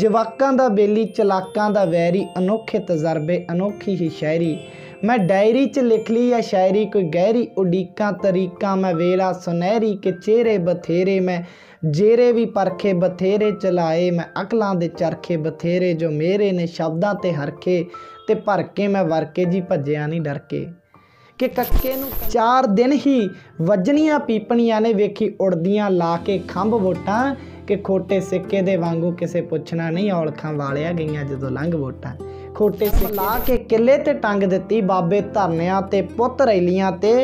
ਜਵਾਕਾਂ ਦਾ ਬੇਲੀ ਚਲਾਕਾਂ ਦਾ ਵੈਰੀ ਅਨੋਖੇ ਤਜਰਬੇ ਅਨੋਖੀ ਹੀ ਸ਼ਾਇਰੀ ਮੈਂ ਡਾਇਰੀ 'ਚ ਲਿਖ ਲਈ ਆ ਸ਼ਾਇਰੀ ਕੋਈ ਗਹਿਰੀ ਉਡੀਕਾਂ ਤਰੀਕਾਂ ਮੈਂ ਵੇਲਾ ਸੁਨਹਿਰੀ ਕਿ ਚਿਹਰੇ ਬਥੇਰੇ ਮੈਂ ਜੇਰੇ ਵੀ ਪਰਖੇ ਬਥੇਰੇ ਚਲਾਏ ਮੈਂ ਅਕਲਾਂ ਦੇ ਚਰਖੇ ਬਥੇਰੇ ਜੋ ਮੇਰੇ ਨੇ ਸ਼ਬਦਾਂ ਤੇ ਹਰਖੇ ਤੇ ਭਰ ਕੇ ਮੈਂ ਵਰਕੇ ਜੀ ਭੱਜਿਆ ਨਹੀਂ ਡਰਕੇ ਕਿ ਕੱਕੇ ਨੂੰ ਚਾਰ ਦਿਨ ਹੀ ਵਜਣੀਆਂ ਪੀਪਣੀਆਂ ਨੇ ਵੇਖੀ ਉੜਦੀਆਂ ਲਾ ਕੇ ਖੰਭ ਵੋਟਾਂ ਕਿ ਖੋਟੇ ਸਿੱਕੇ ਦੇ ਵਾਂਗੂ ਕਿਸੇ ਪੁੱਛਣਾ ਨਹੀਂ ਔਲਖਾਂ ਵਾਲਿਆ ਗਈਆਂ ਜਦੋਂ ਲੰਘ ਵੋਟਾਂ ਖੋਟੇ ਸਿੱਕੇ ਲਾ ਕੇ ਕਿੱਲੇ ਤੇ ਟੰਗ ਦਿੱਤੀ ਬਾਬੇ ਧਰਨਿਆਂ ਤੇ ਪੁੱਤ ਰੈਲੀਆਂ ਤੇ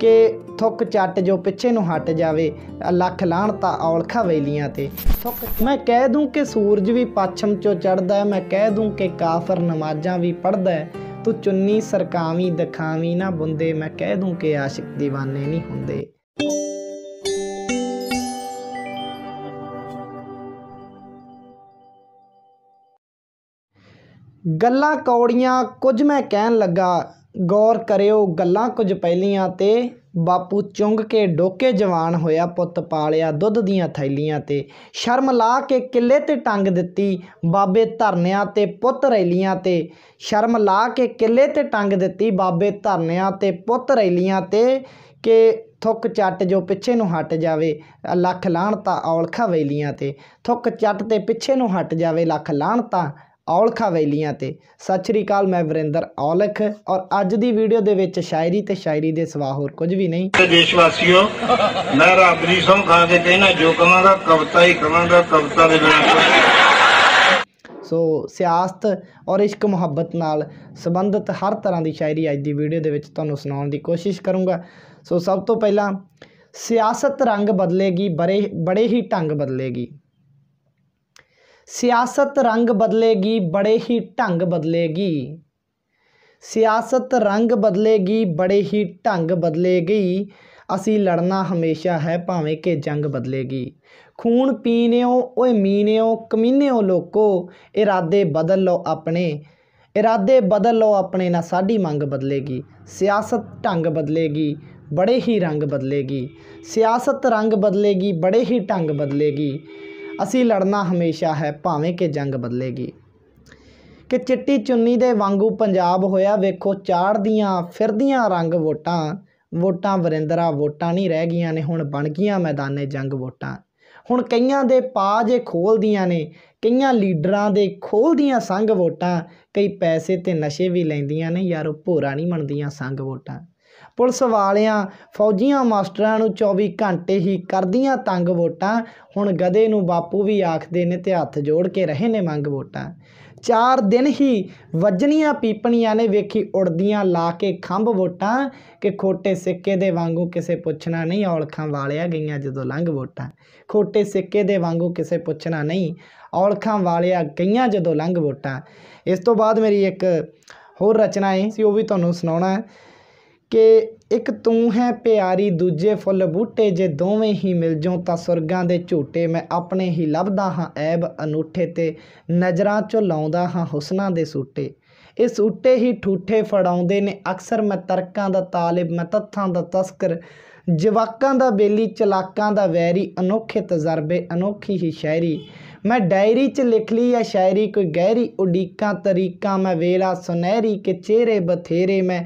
ਕਿ ਥੁੱਕ ਚੱਟ ਜੋ ਪਿੱਛੇ ਨੂੰ ਹਟ ਜਾਵੇ ਲੱਖ ਲਾਣ ਤਾਂ ਔਲਖਾ ਵੈਲੀਆਂ ਤੇ ਥੁੱਕ ਮੈਂ ਕਹਿ ਦੂੰ ਕਿ ਸੂਰਜ ਵੀ ਪੱਛਮ ਚੋਂ ਚੜਦਾ ਹੈ ਮੈਂ ਕਹਿ ਦੂੰ ਕਿ ਕਾਫਰ ਨਮਾਜ਼ਾਂ ਵੀ ਪੜਦਾ ਹੈ ਤੂੰ ਚੁੰਨੀ ਸਰਕਾਵੀ ਦਿਖਾਵੀ ਨਾ ਬੁੰਦੇ ਮੈਂ ਕਹਿ ਦੂੰ ਕਿ ਆਸ਼ਿਕ دیਵਾਨੇ ਨਹੀਂ ਹੁੰਦੇ ਗੱਲਾਂ ਕੌੜੀਆਂ ਕੁਝ ਮੈਂ ਕਹਿਣ ਲੱਗਾ ਗੌਰ ਕਰਿਓ ਗੱਲਾਂ ਕੁਝ ਪਹਿਲੀਆਂ ਤੇ ਬਾਪੂ ਚੁੰਗ ਕੇ ਡੋਕੇ ਜਵਾਨ ਹੋਇਆ ਪੁੱਤ ਪਾਲਿਆ ਦੁੱਧ ਦੀਆਂ ਥੈਲੀਆਂ ਤੇ ਸ਼ਰਮ ਲਾ ਕੇ ਕਿੱਲੇ ਤੇ ਟੰਗ ਦਿੱਤੀ ਬਾਬੇ ਧਰਨਿਆਂ ਤੇ ਪੁੱਤ ਰੈਲੀਆਂ ਤੇ ਸ਼ਰਮ ਲਾ ਕੇ ਕਿੱਲੇ ਤੇ ਟੰਗ ਦਿੱਤੀ ਬਾਬੇ ਧਰਨਿਆਂ ਤੇ ਪੁੱਤ ਰੈਲੀਆਂ ਤੇ ਕਿ ਥੁੱਕ ਚੱਟ ਜੋ ਪਿੱਛੇ ਨੂੰ ਹਟ ਜਾਵੇ ਲੱਖ ਲਾਣ ਤਾਂ ਔਲਖਾ ਵੇਲੀਆਂ ਤੇ ਥੁੱਕ ਚੱਟ ਤੇ ਪਿੱਛੇ ਨੂੰ ਹਟ ਜਾਵੇ ਲੱਖ ਲਾਣ ਤਾਂ ਔਲਖਾ ਵੈਲੀਆਂ ਤੇ ਸਤਿ ਸ਼੍ਰੀ ਅਕਾਲ ਮੈਂ ਵਰਿੰਦਰ ਔਲਖ ਔਰ ਅੱਜ ਦੀ ਵੀਡੀਓ ਦੇ ਵਿੱਚ ਸ਼ਾਇਰੀ ਤੇ ਸ਼ਾਇਰੀ ਦੇ ਸਵਾਹ ਹੋਰ ਕੁਝ ਵੀ ਨਹੀਂ ਦੇਸ਼ ਵਾਸੀਓ ਮੈਂ ਰਾਬਰੀ ਸੋਂ ਖਾ ਕੇ ਕਹਿਣਾ ਜੋ ਕਹਾਂਗਾ ਕਵਤਾ ਹੀ ਕਹਾਂਗਾ ਕਵਤਾ ਦੇ ਬਿਨਾਂ ਸੋ ਸਿਆਸਤ ਔਰ ਇਸ਼ਕ ਮੁਹੱਬਤ ਨਾਲ ਸੰਬੰਧਿਤ ਹਰ ਤਰ੍ਹਾਂ ਦੀ ਸ਼ਾਇਰੀ ਅੱਜ ਦੀ ਵੀਡੀਓ ਦੇ ਵਿੱਚ ਤੁਹਾਨੂੰ ਸੁਣਾਉਣ ਦੀ ਕੋਸ਼ਿਸ਼ ਕਰੂੰਗਾ ਸੋ ਸਭ ਤੋਂ ਪਹਿਲਾਂ ਸਿਆਸਤ ਰੰਗ ਬਦਲੇਗੀ ਬੜੇ ਬੜੇ ਹੀ ਢੰਗ ਬਦਲੇਗੀ ਸਿਆਸਤ ਰੰਗ ਬਦਲੇਗੀ ਬੜੇ ਹੀ ਢੰਗ ਬਦਲੇਗੀ ਸਿਆਸਤ ਰੰਗ ਬਦਲੇਗੀ ਬੜੇ ਹੀ ਢੰਗ ਬਦਲੇਗੀ ਅਸੀਂ ਲੜਨਾ ਹਮੇਸ਼ਾ ਹੈ ਭਾਵੇਂ ਕਿ ਜੰਗ ਬਦਲੇਗੀ ਖੂਨ ਪੀਨਿਓ ਓਏ ਮੀਨਿਓ ਕਮੀਨਿਓ ਲੋਕੋ ਇਰਾਦੇ ਬਦਲ ਲਓ ਆਪਣੇ ਇਰਾਦੇ ਬਦਲ ਲਓ ਆਪਣੇ ਨਾ ਸਾਡੀ ਮੰਗ ਬਦਲੇਗੀ ਸਿਆਸਤ ਢੰਗ ਬਦਲੇਗੀ ਬੜੇ ਹੀ ਰੰਗ ਬਦਲੇਗੀ ਸਿਆਸਤ ਰੰਗ ਬਦਲੇਗੀ ਬੜੇ ਹੀ ਢੰਗ ਬਦਲੇਗੀ ਅਸੀਂ ਲੜਨਾ ਹਮੇਸ਼ਾ ਹੈ ਭਾਵੇਂ ਕਿ ਜੰਗ ਬਦਲੇਗੀ ਕਿ ਚਿੱਟੀ ਚੁੰਨੀ ਦੇ ਵਾਂਗੂ ਪੰਜਾਬ ਹੋਇਆ ਵੇਖੋ ਚਾੜਦੀਆਂ ਫਿਰਦੀਆਂ ਰੰਗ ਵੋਟਾਂ ਵੋਟਾਂ ਵਰਿੰਦਰਾ ਵੋਟਾਂ ਨਹੀਂ ਰਹਿ ਗਈਆਂ ਨੇ ਹੁਣ ਬਣ ਗਈਆਂ ਮੈਦਾਨੇ ਜੰਗ ਵੋਟਾਂ ਹੁਣ ਕਈਆਂ ਦੇ ਪਾਜੇ ਖੋਲਦੀਆਂ ਨੇ ਕਈਆਂ ਲੀਡਰਾਂ ਦੇ ਖੋਲਦੀਆਂ ਸੰਗ ਵੋਟਾਂ ਕਈ ਪੈਸੇ ਤੇ ਨਸ਼ੇ ਵੀ ਲੈਂਦੀਆਂ ਨੇ ਯਾਰ ਉਹ ਭੋਰਾ ਨਹੀਂ ਮੰਨਦੀਆਂ ਸੰਗ ਵੋਟਾਂ ਪੁਲਿਸ ਵਾਲਿਆਂ ਫੌਜੀਆਂ ਮਾਸਟਰਾਂ ਨੂੰ 24 ਘੰਟੇ ਹੀ ਕਰਦੀਆਂ ਤੰਗ ਵੋਟਾਂ ਹੁਣ ਗਧੇ ਨੂੰ ਬਾਪੂ ਵੀ ਆਖਦੇ ਨੇ ਤੇ ਹੱਥ ਜੋੜ ਕੇ ਰਹੇ ਨੇ ਮੰਗ ਵੋਟਾਂ ਚਾਰ ਦਿਨ ਹੀ ਵੱਜਣੀਆਂ ਪੀਪਣੀਆਂ ਨੇ ਵੇਖੀ ਉੜਦੀਆਂ ਲਾ ਕੇ ਖੰਭ ਵੋਟਾਂ ਕਿ ਖੋਟੇ ਸਿੱਕੇ ਦੇ ਵਾਂਗੂ ਕਿਸੇ ਪੁੱਛਣਾ ਨਹੀਂ ਔਲਖਾਂ ਵਾਲਿਆ ਗਈਆਂ ਜਦੋਂ ਲੰਘ ਵੋਟਾਂ ਖੋਟੇ ਸਿੱਕੇ ਦੇ ਵਾਂਗੂ ਕਿਸੇ ਪੁੱਛਣਾ ਨਹੀਂ ਔਲਖਾਂ ਵਾਲਿਆ ਗਈਆਂ ਜਦੋਂ ਲੰਘ ਵੋਟਾਂ ਇਸ ਤੋਂ ਬਾਅਦ ਮੇਰੀ ਇੱਕ ਹੋਰ ਰਚਨਾ ਹੈ ਸੀ ਉਹ ਵੀ ਤੁਹਾਨੂੰ ਸੁਣਾਉਣਾ ਹੈ ਕਿ ਇੱਕ ਤੂੰ ਹੈ ਪਿਆਰੀ ਦੂਜੇ ਫੁੱਲ ਬੂਟੇ ਜੇ ਦੋਵੇਂ ਹੀ ਮਿਲ ਜਾਉ ਤਾਂ ਸੁਰਗਾਂ ਦੇ ਝੂਟੇ ਮੈਂ ਆਪਣੇ ਹੀ ਲੱਭਦਾ ਹਾਂ ਐਬ ਅਨੂਠੇ ਤੇ ਨਜ਼ਰਾਂ ਚੋਂ ਲਾਉਂਦਾ ਹਾਂ ਹੁਸਨਾਂ ਦੇ ਸੂਟੇ ਇਹ ਸੂਟੇ ਹੀ ਠੂਠੇ ਫੜਾਉਂਦੇ ਨੇ ਅਕਸਰ ਮੈਂ ਤਰਕਾਂ ਦਾ ਤਾਲਿਬ ਮੈਂ ਤੱਥਾਂ ਦਾ ਤਸਕਰ ਜਵਾਕਾਂ ਦਾ ਬੇਲੀ ਚਲਾਕਾਂ ਦਾ ਵੈਰੀ ਅਨੋਖੇ ਤਜਰਬੇ ਅਨੋਖੀ ਹੀ ਸ਼ਾਇਰੀ ਮੈਂ ਡਾਇਰੀ 'ਚ ਲਿਖ ਲਈ ਆ ਸ਼ਾਇਰੀ ਕੋਈ ਗਹਿਰੀ ਉਡੀਕਾਂ ਤਰੀਕਾਂ ਮੈਂ ਵੇਲਾ ਸੁਨਹਿਰੀ ਕਿ ਚਿਹਰੇ ਬਥੇਰੇ ਮੈਂ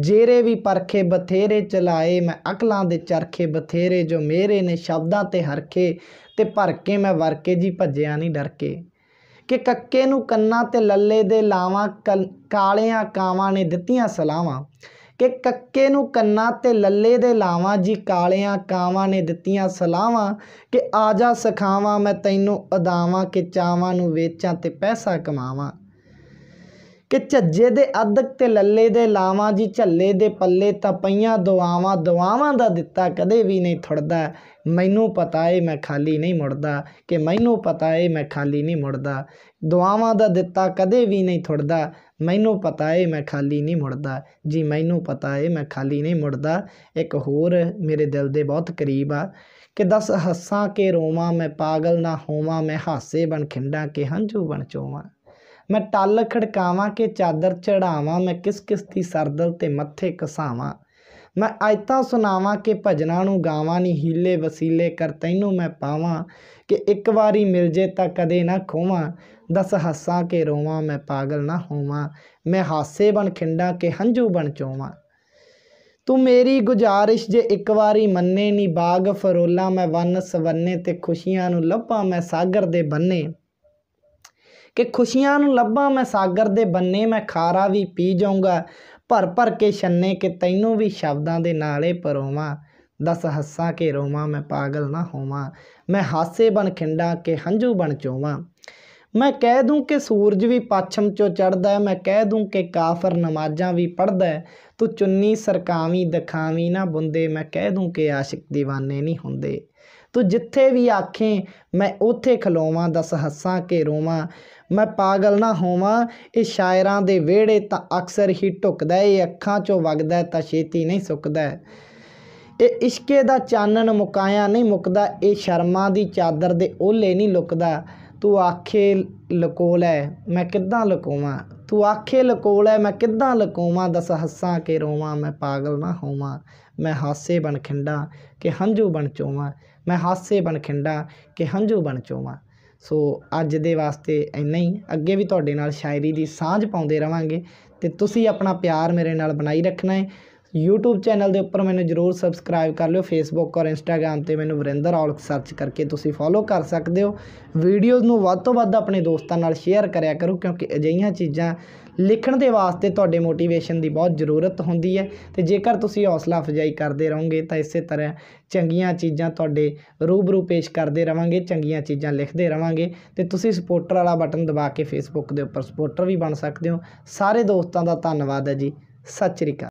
ਜੇਰੇ ਵੀ ਪਰਖੇ ਬਥੇਰੇ ਚਲਾਏ ਮੈਂ ਅਕਲਾਂ ਦੇ ਚਰਖੇ ਬਥੇਰੇ ਜੋ ਮੇਰੇ ਨੇ ਸ਼ਬਦਾਂ ਤੇ ਹਰਖੇ ਤੇ ਭਰ ਕੇ ਮੈਂ ਵਰਕੇ ਜੀ ਭੱਜਿਆ ਨਹੀਂ ਡਰ ਕੇ ਕਿ ਕੱਕੇ ਨੂੰ ਕੰਨਾਂ ਤੇ ਲੱਲੇ ਦੇ ਲਾਵਾਂ ਕਾਲਿਆਂ ਕਾਵਾਂ ਨੇ ਦਿੱਤੀਆਂ ਸਲਾਵਾਂ ਕਿ ਕੱਕੇ ਨੂੰ ਕੰਨਾਂ ਤੇ ਲੱਲੇ ਦੇ ਲਾਵਾਂ ਜੀ ਕਾਲਿਆਂ ਕਾਵਾਂ ਨੇ ਦਿੱਤੀਆਂ ਸਲਾਵਾਂ ਕਿ ਆਜਾ ਸਿਖਾਵਾਂ ਮੈਂ ਤੈਨੂੰ ਅਦਾਵਾਂ ਕਿ ਚਾਵਾਂ ਨੂੰ ਵੇਚਾਂ ਤੇ ਪੈਸਾ ਕਮਾਵਾਂ ਕਿ ਝੱਜੇ ਦੇ ਅਦਕ ਤੇ ਲੱਲੇ ਦੇ ਲਾਵਾਂ ਜੀ ਝੱਲੇ ਦੇ ਪੱਲੇ ਤਾਂ ਪਈਆਂ ਦੁਆਵਾਂ ਦੁਆਵਾਂ ਦਾ ਦਿੱਤਾ ਕਦੇ ਵੀ ਨਹੀਂ ਥੁੜਦਾ ਮੈਨੂੰ ਪਤਾ ਏ ਮੈਂ ਖਾਲੀ ਨਹੀਂ ਮੁੜਦਾ ਕਿ ਮੈਨੂੰ ਪਤਾ ਏ ਮੈਂ ਖਾਲੀ ਨਹੀਂ ਮੁੜਦਾ ਦੁਆਵਾਂ ਦਾ ਦਿੱਤਾ ਕਦੇ ਵੀ ਨਹੀਂ ਥੁੜਦਾ ਮੈਨੂੰ ਪਤਾ ਏ ਮੈਂ ਖਾਲੀ ਨਹੀਂ ਮੁੜਦਾ ਜੀ ਮੈਨੂੰ ਪਤਾ ਏ ਮੈਂ ਖਾਲੀ ਨਹੀਂ ਮੁੜਦਾ ਇੱਕ ਹੋਰ ਮੇਰੇ ਦਿਲ ਦੇ ਬਹੁਤ ਕਰੀਬ ਆ ਕਿ ਦਸ ਹੱਸਾਂ ਕੇ ਰੋਵਾਂ ਮੈਂ ਪਾਗਲ ਨਾ ਹੋਵਾਂ ਮੈਂ ਹਾਸੇ ਬਣ ਖਿੰਡਾਂ ਕੇ ਹੰਝੂ ਬਣ ਚੋਵਾਂ ਮੈਂ ਟੱਲ ਖੜਕਾਵਾਂ ਕਿ ਚਾਦਰ ਚੜਾਵਾਂ ਮੈਂ ਕਿਸ ਕਿਸ ਦੀ ਸਰਦਲ ਤੇ ਮੱਥੇ ਕਸਾਵਾਂ ਮੈਂ ਆਇਤਾਂ ਸੁਣਾਵਾਂ ਕਿ ਭਜਨਾ ਨੂੰ ਗਾਵਾਂ ਨਹੀਂ ਹੀਲੇ ਵਸੀਲੇ ਕਰ ਤੈਨੂੰ ਮੈਂ ਪਾਵਾਂ ਕਿ ਇੱਕ ਵਾਰੀ ਮਿਲ ਜੇ ਤਾਂ ਕਦੇ ਨਾ ਖੋਵਾਂ ਦਸ ਹੱਸਾਂ ਕੇ ਰੋਵਾਂ ਮੈਂ ਪਾਗਲ ਨਾ ਹੋਵਾਂ ਮੈਂ ਹਾਸੇ ਬਣ ਖਿੰਡਾ ਕੇ ਹੰਝੂ ਬਣ ਚੋਵਾਂ ਤੂੰ ਮੇਰੀ ਗੁਜਾਰਿਸ਼ ਜੇ ਇੱਕ ਵਾਰੀ ਮੰਨੇ ਨਹੀਂ ਬਾਗ ਫਰੋਲਾ ਮੈਂ ਵਨ ਸਵੰਨੇ ਤੇ ਖੁਸ਼ੀਆਂ ਨੂੰ ਲੱਭਾਂ ਮੈਂ ਸਾਗਰ ਦੇ ਬੰਨੇ ਕਿ ਖੁਸ਼ੀਆਂ ਨੂੰ ਲੱਭਾਂ ਮੈਂ ਸਾਗਰ ਦੇ ਬੰਨੇ ਮੈਂ ਖਾਰਾ ਵੀ ਪੀ ਜਾਊਂਗਾ ਭਰ ਭਰ ਕੇ ਛੰਨੇ ਕਿ ਤੈਨੂੰ ਵੀ ਸ਼ਬਦਾਂ ਦੇ ਨਾਲੇ ਪਰੋਵਾਂ ਦਸ ਹੱਸਾਂ ਕੇ ਰੋਵਾਂ ਮੈਂ ਪਾਗਲ ਨਾ ਹੋਵਾਂ ਮੈਂ ਹਾਸੇ ਬਨ ਖਿੰਡਾ ਕੇ ਹੰਝੂ ਬਨ ਚੋਵਾਂ ਮੈਂ ਕਹਿ ਦੂੰ ਕਿ ਸੂਰਜ ਵੀ ਪੱਛਮ ਚੋਂ ਚੜਦਾ ਮੈਂ ਕਹਿ ਦੂੰ ਕਿ ਕਾਫਰ ਨਮਾਜ਼ਾਂ ਵੀ ਪੜਦਾ ਤੂੰ ਚੁੰਨੀ ਸਰਕਾਵੀਂ ਦਿਖਾਵੀਂ ਨਾ ਬੁੰਦੇ ਮੈਂ ਕਹਿ ਦੂੰ ਕਿ ਆਸ਼ਿਕ دیਵਾਨੇ ਨਹੀਂ ਹੁੰਦੇ ਤੂੰ ਜਿੱਥੇ ਵੀ ਆਖੇ ਮੈਂ ਉਥੇ ਖਲੋਵਾਂ ਦਸ ਹੱਸਾਂ ਕੇ ਰੋਵਾਂ ਮੈਂ ਪਾਗਲ ਨਾ ਹੋਵਾਂ ਇਹ ਸ਼ਾਇਰਾਂ ਦੇ ਵਿਹੜੇ ਤਾਂ ਅਕਸਰ ਹੀ ਟੁੱਕਦਾ ਏ ਅੱਖਾਂ ਚੋਂ ਵਗਦਾ ਤਾਂ ਛੇਤੀ ਨਹੀਂ ਸੁੱਕਦਾ ਇਹ ਇਸ਼ਕੇ ਦਾ ਚਾਨਣ ਮੁਕਾਇਆ ਨਹੀਂ ਮੁਕਦਾ ਇਹ ਸ਼ਰਮਾਂ ਦੀ ਚਾਦਰ ਦੇ ਓਲੇ ਨਹੀਂ ਲੁਕਦਾ ਤੂੰ ਆਖੇ ਲਕੋਲ ਐ ਮੈਂ ਕਿੱਦਾਂ ਲਕੋਵਾਂ ਤੂੰ ਆਖੇ ਲਕੋਲ ਐ ਮੈਂ ਕਿੱਦਾਂ ਲਕੋਵਾਂ ਦਸ ਹੱਸਾਂ ਕੇ ਰੋਵਾਂ ਮੈਂ ਪਾਗਲ ਨਾ ਹੋਵਾਂ ਮੈਂ ਹਾਸੇ ਬਣ ਖਿੰਡਾ ਕਿ ਹੰਝੂ ਬਣ ਚੋਵਾਂ ਮੈਂ ਹਾਸੇ ਬਣ ਖਿੰਡਾ ਕਿ ਹੰਝੂ ਬਣ ਚੋਵਾਂ ਸੋ ਅੱਜ ਦੇ ਵਾਸਤੇ ਇੰਨਾ ਹੀ ਅੱਗੇ ਵੀ ਤੁਹਾਡੇ ਨਾਲ ਸ਼ਾਇਰੀ ਦੀ ਸਾਂਝ ਪਾਉਂਦੇ ਰਵਾਂਗੇ ਅਤੇ ਤੁਸੀਂ ਆਪਣਾ ਪਿਆਰ ਮੇਰੇ ਨਾਲ ਬਣਾਈ ਰੱਖਣਾ ਹੈ YouTube ਚੈਨਲ ਦੇ ਉੱਪਰ ਮੈਨੂੰ ਜਰੂਰ ਸਬਸਕ੍ਰਾਈਬ ਕਰ ਲਿਓ Facebook ਔਰ Instagram ਤੇ ਮੈਨੂੰ ਵਰਿੰਦਰ ਔਲਕ ਸਰਚ ਕਰਕੇ ਤੁਸੀਂ ਫੋਲੋ ਕਰ ਸਕਦੇ ਹੋ ਵੀਡੀਓਜ਼ ਨੂੰ ਵੱਧ ਤੋਂ ਵੱਧ ਆਪਣੇ ਦੋਸਤਾਂ ਨਾਲ ਸ਼ੇਅਰ ਕਰਿਆ ਕਰੋ ਕਿਉਂਕਿ ਅਜਿਹੀਆਂ ਚੀਜ਼ਾਂ ਲਿਖਣ ਦੇ ਵਾਸਤੇ ਤੁਹਾਡੇ ਮੋਟੀਵੇਸ਼ਨ ਦੀ ਬਹੁਤ ਜ਼ਰੂਰਤ ਹੁੰਦੀ ਹੈ ਤੇ ਜੇਕਰ ਤੁਸੀਂ ਹੌਸਲਾ ਅਫਜ਼ਾਈ ਕਰਦੇ ਰਹੋਗੇ ਤਾਂ ਇਸੇ ਤਰ੍ਹਾਂ ਚੰਗੀਆਂ ਚੀਜ਼ਾਂ ਤੁਹਾਡੇ ਰੂਬਰੂ ਪੇਸ਼ ਕਰਦੇ ਰਵਾਂਗੇ ਚੰਗੀਆਂ ਚੀਜ਼ਾਂ ਲਿਖਦੇ ਰਵਾਂਗੇ ਤੇ ਤੁਸੀਂ ਸਪੋਰਟਰ ਵਾਲਾ ਬਟਨ ਦਬਾ ਕੇ ਫੇਸਬੁੱਕ ਦੇ ਉੱਪਰ ਸਪੋਰਟਰ ਵੀ ਬਣ ਸਕਦੇ ਹੋ ਸਾਰੇ ਦੋਸਤਾਂ ਦਾ ਧੰਨਵਾਦ ਹੈ ਜੀ ਸਤਿ ਸ੍ਰੀ ਅਕਾਲ